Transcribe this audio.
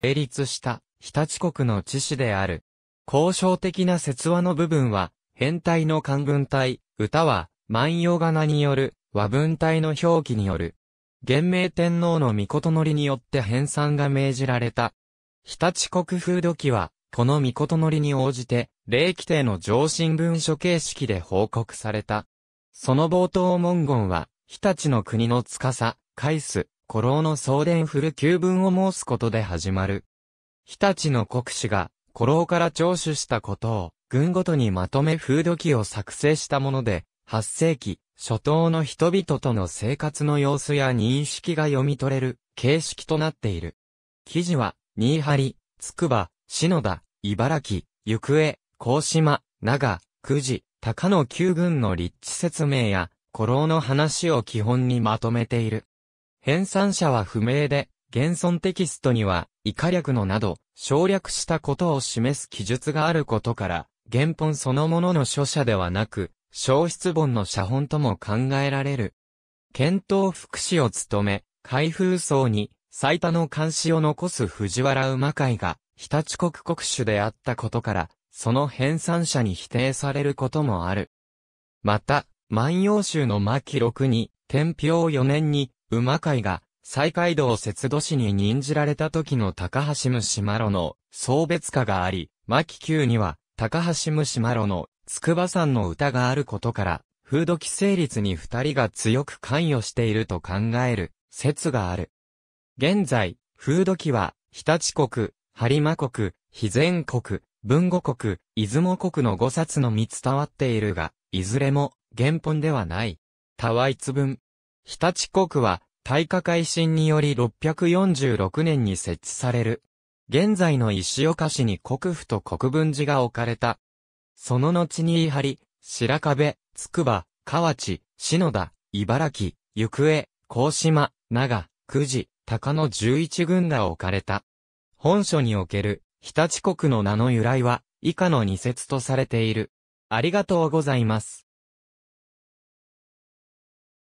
成立した日立国の知市である。交渉的な説話の部分は、変態の漢文体、歌は、万葉仮名による和文体の表記による。元明天皇の御事のりによって編纂が命じられた。日立国風土記は、この御事のりに応じて、霊規定の上新文書形式で報告された。その冒頭文言は、日立の国の司、海す、古老の送電フル旧文を申すことで始まる。日立の国史が古老から聴取したことを、軍ごとにまとめ風土記を作成したもので、8世紀、初頭の人々との生活の様子や認識が読み取れる形式となっている。記事は、新張、つくば、篠田、茨城、行方、甲島、長、久慈、高野九軍の立地説明や、古老の話を基本にまとめている。編纂者は不明で、現存テキストには、イ下略のなど、省略したことを示す記述があることから、原本そのものの書写ではなく、消失本の写本とも考えられる。検討福祉を務め、開封層に最多の監視を残す藤原馬会が、日立国国主であったことから、その編纂者に否定されることもある。また、万葉集の末期録に、天平4年に、馬会が、西海道節度市に任じられた時の高橋虫麻呂の送別歌があり、牧九には、高橋虫麻呂の筑波山の歌があることから、風土規成立に二人が強く関与していると考える説がある。現在、風土記は、日立国、播磨国、肥前国、文後国、出雲国の五冊のみ伝わっているが、いずれも、原本ではない。たわいつ文、日立国は、大化改新により646年に設置される。現在の石岡市に国府と国分寺が置かれた。その後に言い張り、白壁、筑波、河内、篠田、茨城、行方、甲島、長、久慈、高野11軍が置かれた。本書における、日立国の名の由来は、以下の二説とされている。ありがとうございます。